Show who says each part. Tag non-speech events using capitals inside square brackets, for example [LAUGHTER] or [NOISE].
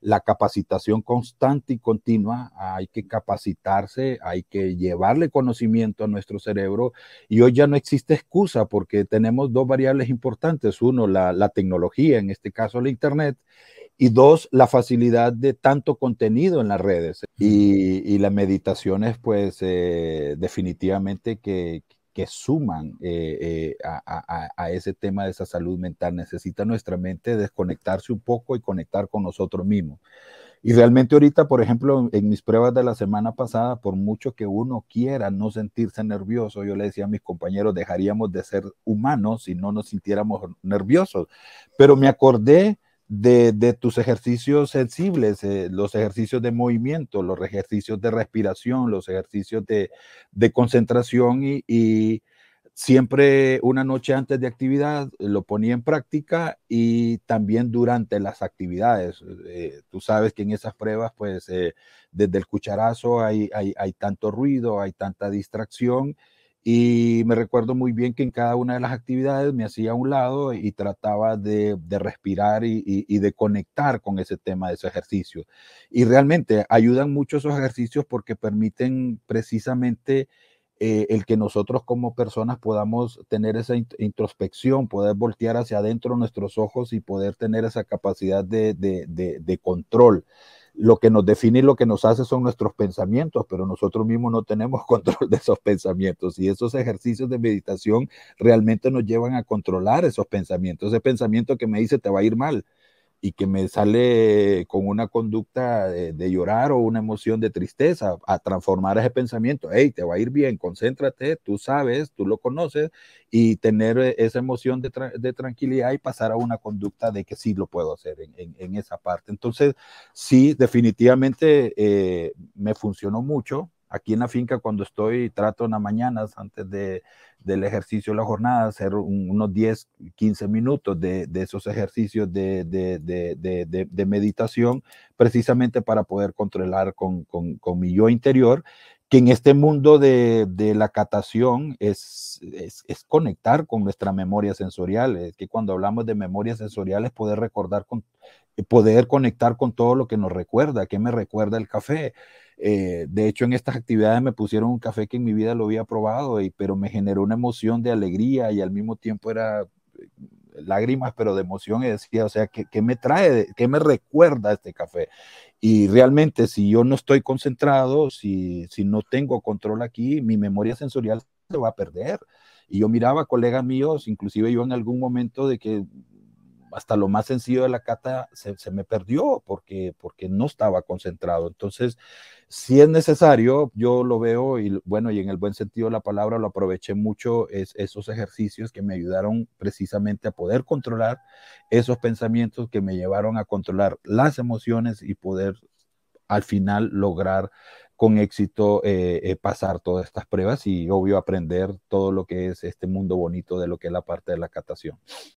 Speaker 1: la capacitación constante y continua, hay que capacitarse, hay que llevarle conocimiento a nuestro cerebro y hoy ya no existe excusa porque tenemos dos variables importantes. Uno, la, tecnología, en este caso la Internet, y dos, la facilidad de tanto contenido en las redes. Y, la meditación es pues eh, definitivamente que, que suman eh, eh, a, a, ese tema de esa salud mental. Necesita nuestra mente desconectarse un poco y conectar con nosotros mismos. Y realmente ahorita, por ejemplo, en mis pruebas de la semana pasada, por mucho que uno quiera no sentirse nervioso, yo le decía a mis compañeros, dejaríamos de ser humanos si no nos sintiéramos nerviosos. Pero me acordé de, tus ejercicios sensibles, eh, los ejercicios de movimiento, los ejercicios de respiración, los ejercicios de, concentración y, siempre una noche antes de actividad lo ponía en práctica y también durante las actividades. Eh, tú sabes que en esas pruebas, pues eh, desde el cucharazo hay, hay, tanto ruido, hay tanta distracción y me recuerdo muy bien que en cada una de las actividades me hacía a un lado y trataba de, respirar y, de conectar con ese tema de ese ejercicio Y realmente ayudan mucho esos ejercicios porque permiten precisamente eh, el que nosotros como personas podamos tener esa introspección, poder voltear hacia adentro nuestros ojos y poder tener esa capacidad de, de, de, de control lo que nos define y lo que nos hace son nuestros pensamientos, pero nosotros mismos no tenemos [LAUGHS] control de esos pensamientos. Y esos ejercicios de meditación realmente nos llevan a controlar esos pensamientos. Ese pensamiento que me dice te va a ir mal, y que me sale con una conducta de, llorar o una emoción de tristeza, a transformar ese pensamiento, hey, te va a ir bien, concéntrate, tú sabes, tú lo conoces, y tener eh, esa emoción de, tranquilidad y pasar a una conducta de que sí lo puedo hacer en, esa parte. Entonces, sí, definitivamente eh, me funcionó mucho, Aquí en la finca cuando estoy trato una mañana antes de, del ejercicio de la jornada hacer unos 10, 15 minutos de, esos ejercicios de, meditación precisamente para poder controlar con, mi yo interior que en este mundo de, la catación es, es, conectar con nuestra memoria sensorial, es que cuando hablamos de memoria sensorial es poder recordar, con, poder conectar con todo lo que nos recuerda, que me recuerda el café, eh, de hecho, en estas actividades me pusieron un café que en mi vida lo había probado, y, pero me generó una emoción de alegría y al mismo tiempo era eh, lágrimas, pero de emoción y decía, o sea, ¿qué, me trae, qué me recuerda este café? Y realmente, si yo no estoy concentrado, si, si no tengo control aquí, mi memoria sensorial se va a perder. Y yo miraba colegas míos, inclusive yo en algún momento de que hasta lo más sencillo de la cata se, me perdió porque, porque no estaba concentrado. Entonces, si es necesario, yo lo veo y bueno, y en el buen sentido de la palabra lo aproveché mucho, esos ejercicios que me ayudaron precisamente a poder controlar esos pensamientos que me llevaron a controlar las emociones y poder al final lograr con éxito eh, eh, pasar todas estas pruebas y obvio aprender todo lo que es este mundo bonito de lo que es la parte de la catación.